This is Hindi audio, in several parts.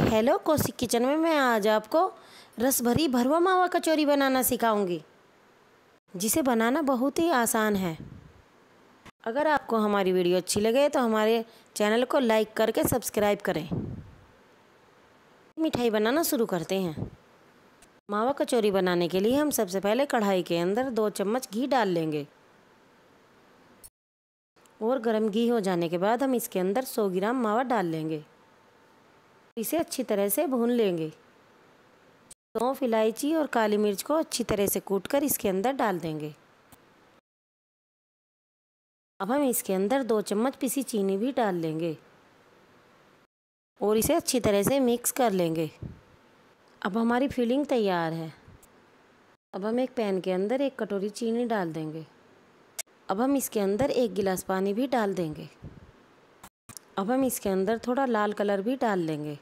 हेलो कौशिक किचन में मैं आज आपको रस भरी भरवा मावा कचौरी बनाना सिखाऊंगी जिसे बनाना बहुत ही आसान है अगर आपको हमारी वीडियो अच्छी लगे तो हमारे चैनल को लाइक करके सब्सक्राइब करें मिठाई बनाना शुरू करते हैं मावा कचौरी बनाने के लिए हम सबसे पहले कढ़ाई के अंदर दो चम्मच घी डाल लेंगे और गर्म घी हो जाने के बाद हम इसके अंदर सौ ग्राम मावा डाल लेंगे इसे अच्छी तरह से भून लेंगे सौंफ इलायची और काली मिर्च को अच्छी तरह से कूटकर इसके अंदर डाल देंगे अब हम इसके अंदर दो चम्मच पिसी चीनी भी डाल लेंगे और इसे अच्छी तरह से मिक्स कर लेंगे अब हमारी फीलिंग तैयार है अब हम एक पैन के अंदर एक कटोरी चीनी डाल देंगे अब हम इसके अंदर एक गिलास पानी भी डाल देंगे अब हम इसके अंदर थोड़ा लाल कलर भी डाल लेंगे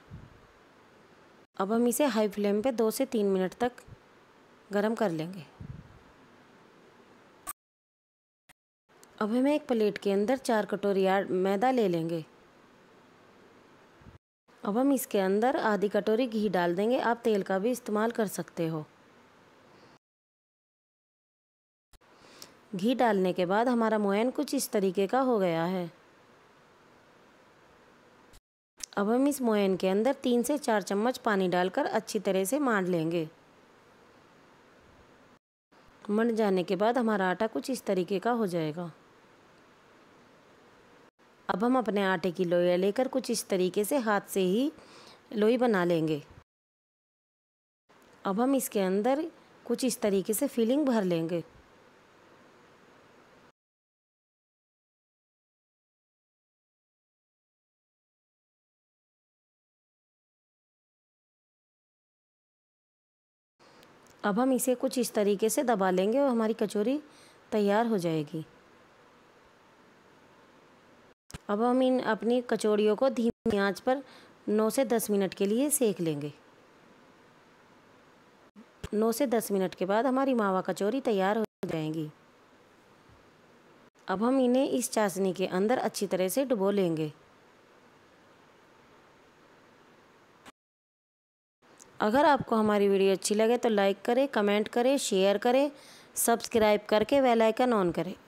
अब हम इसे हाई फ्लेम पे दो से तीन मिनट तक गरम कर लेंगे अब हमें एक प्लेट के अंदर चार कटोरी मैदा ले लेंगे अब हम इसके अंदर आधी कटोरी घी डाल देंगे आप तेल का भी इस्तेमाल कर सकते हो घी डालने के बाद हमारा मोयन कुछ इस तरीके का हो गया है अब हम इस मोयन के अंदर तीन से चार चम्मच पानी डालकर अच्छी तरह से मार लेंगे मर जाने के बाद हमारा आटा कुछ इस तरीके का हो जाएगा अब हम अपने आटे की लोया लेकर कुछ इस तरीके से हाथ से ही लोई बना लेंगे अब हम इसके अंदर कुछ इस तरीके से फीलिंग भर लेंगे अब हम इसे कुछ इस तरीके से दबा लेंगे और हमारी कचौरी तैयार हो जाएगी अब हम इन अपनी कचौड़ियों को धीमी आंच पर 9 से 10 मिनट के लिए सेक लेंगे 9 से 10 मिनट के बाद हमारी मावा कचौरी तैयार हो जाएंगी अब हम इन्हें इस चाशनी के अंदर अच्छी तरह से डुबो लेंगे अगर आपको हमारी वीडियो अच्छी लगे तो लाइक करें कमेंट करें शेयर करें सब्सक्राइब करके बेल आइकन ऑन करें